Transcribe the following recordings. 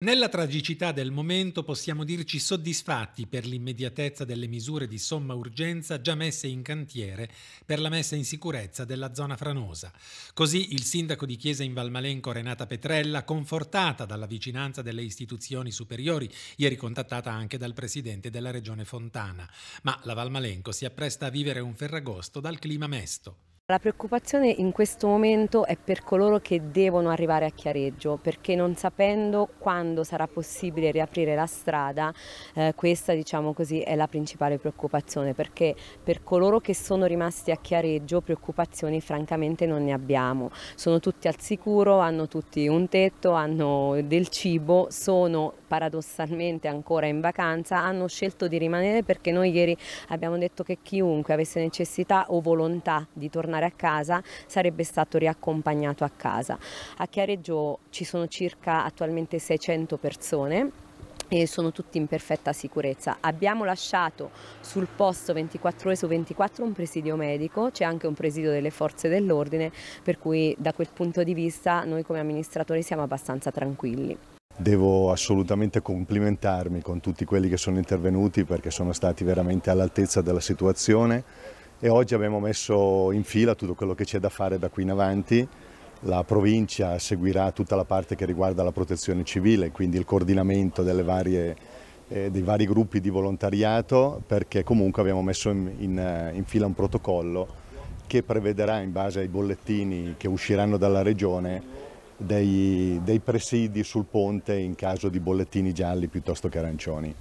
Nella tragicità del momento possiamo dirci soddisfatti per l'immediatezza delle misure di somma urgenza già messe in cantiere per la messa in sicurezza della zona franosa. Così il sindaco di Chiesa in Valmalenco Renata Petrella, confortata dalla vicinanza delle istituzioni superiori, ieri contattata anche dal presidente della regione Fontana. Ma la Valmalenco si appresta a vivere un ferragosto dal clima mesto. La preoccupazione in questo momento è per coloro che devono arrivare a Chiareggio perché non sapendo quando sarà possibile riaprire la strada eh, questa diciamo così è la principale preoccupazione perché per coloro che sono rimasti a Chiareggio preoccupazioni francamente non ne abbiamo sono tutti al sicuro, hanno tutti un tetto, hanno del cibo sono paradossalmente ancora in vacanza hanno scelto di rimanere perché noi ieri abbiamo detto che chiunque avesse necessità o volontà di tornare tornare a casa sarebbe stato riaccompagnato a casa. A Chiareggio ci sono circa attualmente 600 persone e sono tutti in perfetta sicurezza. Abbiamo lasciato sul posto 24 ore su 24 un presidio medico, c'è anche un presidio delle forze dell'ordine, per cui da quel punto di vista noi come amministratori siamo abbastanza tranquilli. Devo assolutamente complimentarmi con tutti quelli che sono intervenuti perché sono stati veramente all'altezza della situazione e oggi abbiamo messo in fila tutto quello che c'è da fare da qui in avanti. La provincia seguirà tutta la parte che riguarda la protezione civile, quindi il coordinamento varie, eh, dei vari gruppi di volontariato, perché comunque abbiamo messo in, in, eh, in fila un protocollo che prevederà in base ai bollettini che usciranno dalla regione dei, dei presidi sul ponte in caso di bollettini gialli piuttosto che arancioni.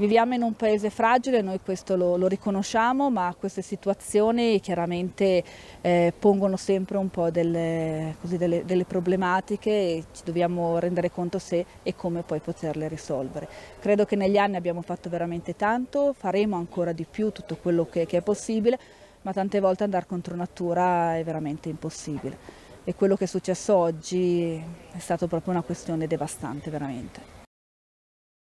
Viviamo in un paese fragile, noi questo lo, lo riconosciamo, ma queste situazioni chiaramente eh, pongono sempre un po' delle, così, delle, delle, problematiche e ci dobbiamo rendere conto se e come poi poterle risolvere. Credo che negli anni abbiamo fatto veramente tanto, faremo ancora di più tutto quello che, che è possibile, ma tante volte andare contro natura è veramente impossibile. E quello che è successo oggi è stata proprio una questione devastante, veramente.